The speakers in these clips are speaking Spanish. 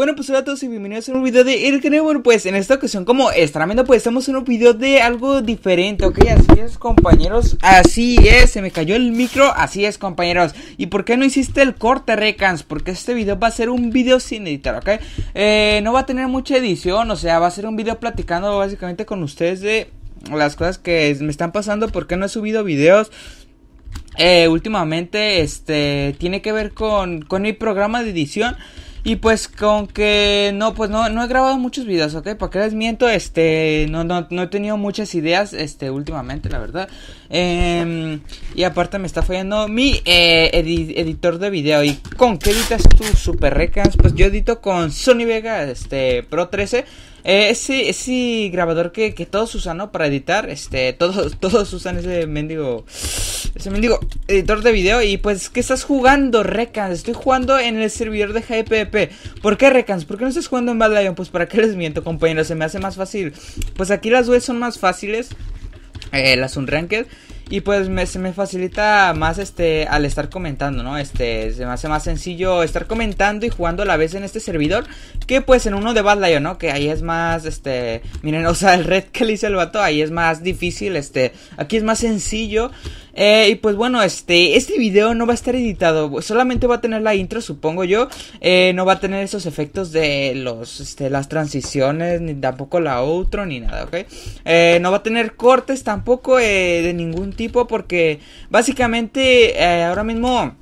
Bueno, pues hola a todos y bienvenidos a un video de El Bueno, pues en esta ocasión, como estarán viendo, pues estamos en un video de algo diferente, ¿ok? Así es, compañeros. Así es, se me cayó el micro. Así es, compañeros. ¿Y por qué no hiciste el corte, Recans? Porque este video va a ser un video sin editar, ¿ok? Eh, no va a tener mucha edición, o sea, va a ser un video platicando básicamente con ustedes de las cosas que me están pasando, por qué no he subido videos. Eh, últimamente, este, tiene que ver con, con mi programa de edición. Y pues con que no, pues no, he grabado muchos videos, ¿ok? Porque les miento, este, no, no, no he tenido muchas ideas, este, últimamente, la verdad. Em, y aparte me está fallando mi eh, editor de video. ¿Y con qué editas tú, Super Recans? Pues yo edito con Sony Vega, este, Pro 13. Eh, ese, ese grabador que, todos usan, ¿no? Para editar, este, todos, todos usan ese mendigo, ese mendigo editor de video y pues, ¿qué estás jugando, Recans? Estoy jugando en el servidor de JPP ¿Por qué, Recans? ¿Por qué no estás jugando en Bad Lion? Pues, ¿para qué les miento, compañeros? Se me hace más fácil. Pues aquí las webs son más fáciles, eh, las unranked. Y pues me, se me facilita más este al estar comentando, ¿no? Este, se me hace más sencillo estar comentando y jugando a la vez en este servidor que pues en uno de Bad Lion, ¿no? Que ahí es más, este, miren, o sea, el red que le hice el vato, ahí es más difícil, este, aquí es más sencillo. Eh, y pues bueno, este, este video no va a estar editado, solamente va a tener la intro, supongo yo. Eh, no va a tener esos efectos de los, este, las transiciones, ni tampoco la outro, ni nada, ¿ok? Eh, no va a tener cortes tampoco de ningún tipo porque básicamente eh, ahora mismo...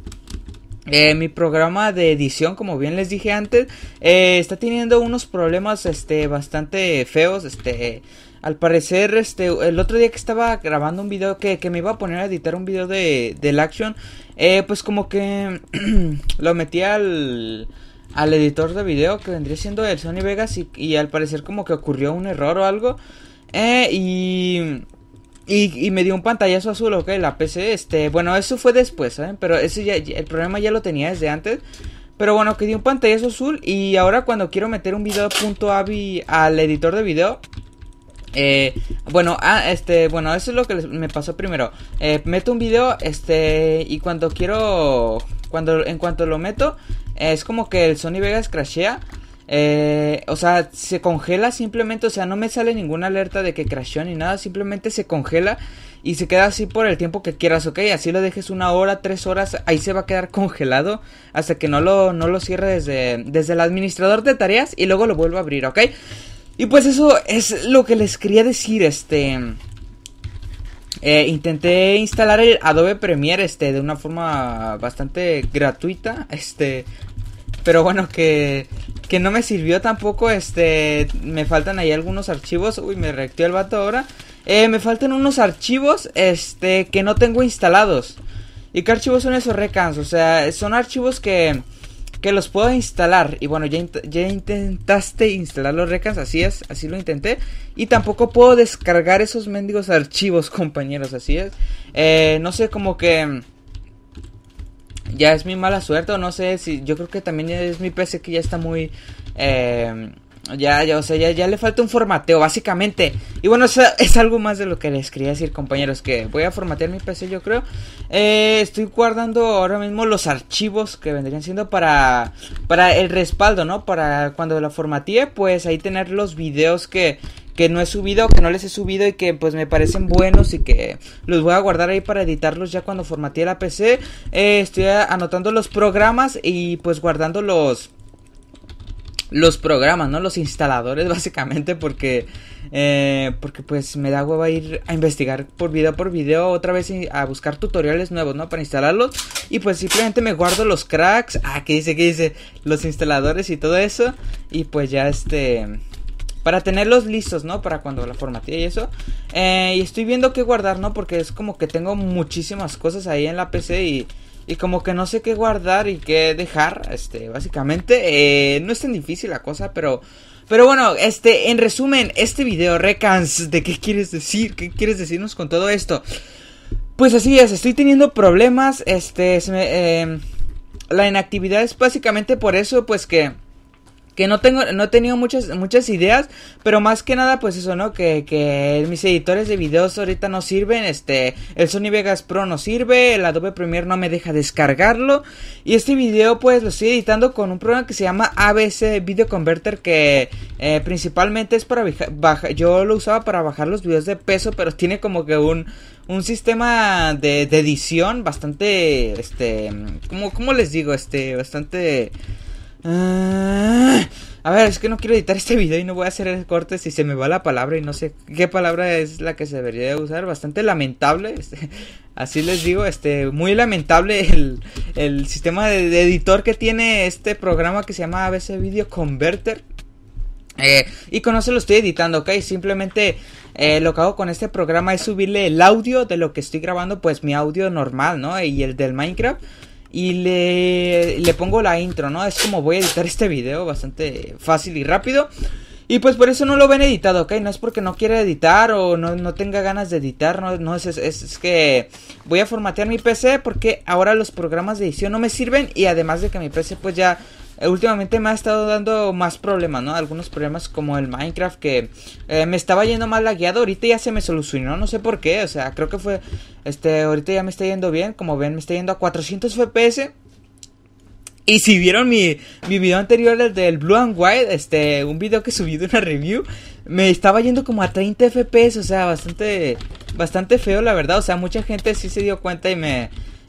Eh, mi programa de edición, como bien les dije antes, eh, está teniendo unos problemas este, bastante feos. Este, al parecer, este, el otro día que estaba grabando un video que, me iba a poner a editar un video de, del action, pues como que lo metí al, al editor de video que vendría siendo el Sony Vegas y, y al parecer como que ocurrió un error o algo. y y, me dio un pantallazo azul, ok, la PC, este, bueno, eso fue después, eh, Pero eso ya, el problema ya lo tenía desde antes. Pero bueno, que dio un pantallazo azul y ahora cuando quiero meter un video.avi al editor de video, eh, bueno, ah, este, bueno, eso es lo que me pasó primero. Eh, meto un video, este, y cuando quiero, cuando, en cuanto lo meto, es como que el Sony Vegas crashea eh, o sea, se congela simplemente, o sea, no me sale ninguna alerta de que crashó ni nada, simplemente se congela y se queda así por el tiempo que quieras, ok, así lo dejes una hora, tres horas, ahí se va a quedar congelado hasta que no lo, cierre desde, desde el administrador de tareas y luego lo vuelvo a abrir, ok. Y pues eso es lo que les quería decir, este... Eh, intenté instalar el Adobe Premiere este de una forma bastante gratuita este pero bueno, que, que no me sirvió tampoco. Este, me faltan ahí algunos archivos. Uy, me reactió el vato ahora. Eh, me faltan unos archivos este, que no tengo instalados. ¿Y qué archivos son esos recans? O sea, son archivos que, que los puedo instalar. Y bueno, ya, intentaste instalar los recans, así es, así lo intenté. Y tampoco puedo descargar esos mendigos archivos, compañeros, así es. Eh, no sé, como que ya es mi mala suerte o no sé si yo creo que también es mi PC que ya está muy eh, ya ya o sea ya, ya, le falta un formateo básicamente y bueno es algo más de lo que les quería decir compañeros que voy a formatear mi PC yo creo eh, estoy guardando ahora mismo los archivos que vendrían siendo para para el respaldo no para cuando lo formatee pues ahí tener los videos que que no he subido, que no les he subido y que pues me parecen buenos y que los voy a guardar ahí para editarlos ya cuando formateé la PC. Eh, estoy anotando los programas y pues guardando los los programas, ¿no? Los instaladores, básicamente, porque. Eh, porque pues me da hueva ir a investigar por video por video otra vez a buscar tutoriales nuevos, ¿no? Para instalarlos. Y pues simplemente me guardo los cracks. Ah, ¿qué dice? ¿Qué dice? Los instaladores y todo eso. Y pues ya este para tenerlos listos, ¿no? Para cuando la formatee y eso. Eh, y estoy viendo qué guardar, ¿no? Porque es como que tengo muchísimas cosas ahí en la PC y, y como que no sé qué guardar y qué dejar, este, básicamente. Eh, no es tan difícil la cosa, pero... Pero bueno, este, en resumen, este video, Recans, ¿de qué quieres decir? ¿Qué quieres decirnos con todo esto? Pues así es, estoy teniendo problemas, este, eh, la inactividad es básicamente por eso, pues que que no tengo no he tenido muchas muchas ideas pero más que nada pues eso no que, mis editores de videos ahorita no sirven este el Sony Vegas Pro no sirve el Adobe Premiere no me deja descargarlo y este video pues lo estoy editando con un programa que se llama ABC Video Converter que eh, principalmente es para bajar yo lo usaba para bajar los videos de peso pero tiene como que un un sistema de, edición bastante este como cómo les digo este bastante Ah, a ver, es que no quiero editar este video y no voy a hacer el corte si se me va la palabra y no sé qué palabra es la que se debería usar. Bastante lamentable, este, así les digo, este, muy lamentable el, sistema de, editor que tiene este programa que se llama ABC Video Converter. Eh, y con eso lo estoy editando, ¿ok? Simplemente eh, lo que hago con este programa es subirle el audio de lo que estoy grabando, pues mi audio normal, ¿no? Y el del Minecraft. Y le, pongo la intro, ¿no? Es como voy a editar este video bastante fácil y rápido. Y pues por eso no lo ven editado, ¿ok? No es porque no quiera editar o no, tenga ganas de editar, no, no es, es, que voy a formatear mi PC porque ahora los programas de edición no me sirven y además de que mi PC pues ya eh, últimamente me ha estado dando más problemas, ¿no? Algunos problemas como el Minecraft que eh, me estaba yendo mal lagueado. Ahorita ya se me solucionó, no sé por qué. O sea, creo que fue. Este, ahorita ya me está yendo bien. Como ven, me está yendo a 400 FPS. Y si vieron mi, mi video anterior, el del Blue and White, este, un video que subí de una review, me estaba yendo como a 30 FPS, o sea, bastante, bastante feo, la verdad. O sea, mucha gente sí se dio cuenta y me,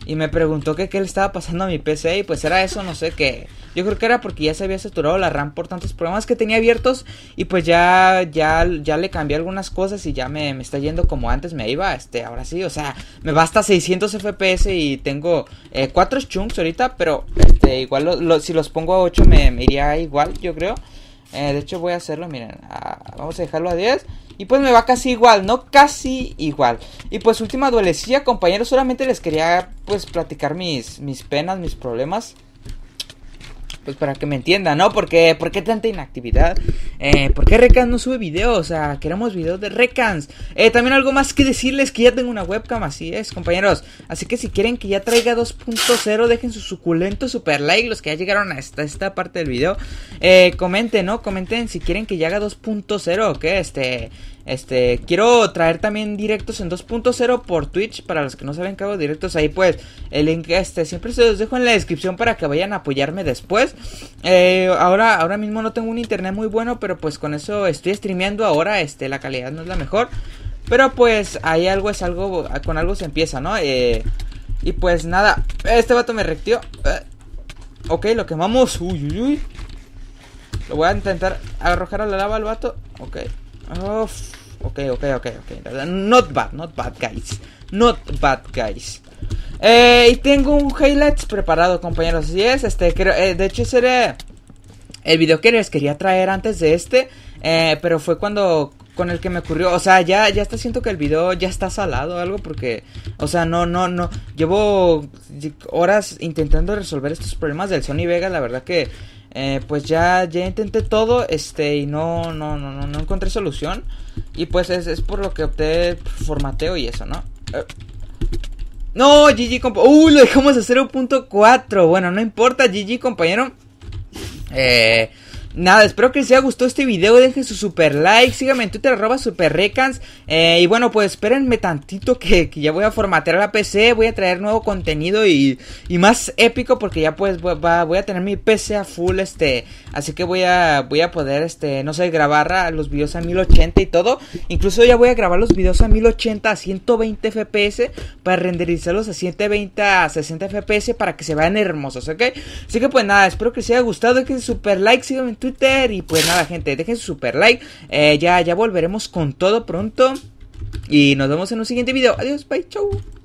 y me preguntó que qué le estaba pasando a mi PC y pues era eso, no sé qué. Yo creo que era porque ya se había saturado la RAM por tantos problemas que tenía abiertos y pues ya ya ya le cambié algunas cosas y ya me, está yendo como antes me iba, este, ahora sí, o sea, me basta 600 FPS y tengo eh, 4 chunks ahorita, pero este, igual si los pongo a 8 me, iría igual, yo creo. Eh, de hecho voy a hacerlo, miren, ah, vamos a dejarlo a 10 y pues me va casi igual, ¿no? Casi igual. Y pues última duelecilla, compañeros. Solamente les quería pues platicar mis, mis penas, mis problemas. Pues para que me entiendan, ¿no? Porque, ¿por qué tanta inactividad? Eh, ¿Por qué Recans no sube videos? O sea, queremos videos de Recans. Eh, también algo más que decirles que ya tengo una webcam, así es, compañeros. Así que si quieren que ya traiga 2.0, dejen su suculento super like, los que ya llegaron a esta parte del video. Eh, comenten, ¿no? Comenten si quieren que ya haga 2.0, que este... Este, quiero traer también directos en 2.0 por Twitch. Para los que no saben que hago directos ahí, pues el link este siempre se los dejo en la descripción para que vayan a apoyarme después. Eh, ahora, ahora mismo no tengo un internet muy bueno, pero pero pues con eso estoy streameando ahora, este, la calidad no es la mejor. Pero pues ahí algo es algo, con algo se empieza, ¿no? Eh, y pues nada, este vato me rectió. Eh, ok, lo quemamos. Uy, uy, uy. Lo voy a intentar arrojar a la lava al vato. Ok. Ok, ok, ok, ok. Not bad, not bad, guys. Not bad, guys. Eh, y tengo un highlights preparado, compañeros. Así es, este, creo, de hecho seré el video que les quería traer antes de este, eh, pero fue cuando con el que me ocurrió, o sea, ya ya está siento que el video ya está salado o algo porque o sea, no no no llevo horas intentando resolver estos problemas del Sony Vega, la verdad que eh, pues ya, ya intenté todo este y no, no, no, no, encontré solución. Y pues es, es, por lo que opté formateo y eso, ¿no? Eh, no, GG compañero. Uh, lo dejamos a 0.4. Bueno, no importa, GG compañero. 诶。Nada, espero que les haya gustado este video. Dejen su super like. Síganme en Twitter, arroba superrecans. Eh, y bueno, pues espérenme tantito que, ya voy a formatear la PC. Voy a traer nuevo contenido y, y más épico. Porque ya pues voy, a tener mi PC a full. Este. Así que voy a, voy a poder, este, no sé, grabar los videos a 1080 y todo. Incluso ya voy a grabar los videos a 1080 a 120 FPS. Para renderizarlos a 120 a 60 FPS. Para que se vean hermosos, ¿ok? Así que pues nada, espero que les haya gustado. Dejen su super like. Síganme Twitter. Y pues nada, gente, dejen su super like. Eh, ya, ya volveremos con todo pronto. Y nos vemos en un siguiente video. Adiós, bye, chau.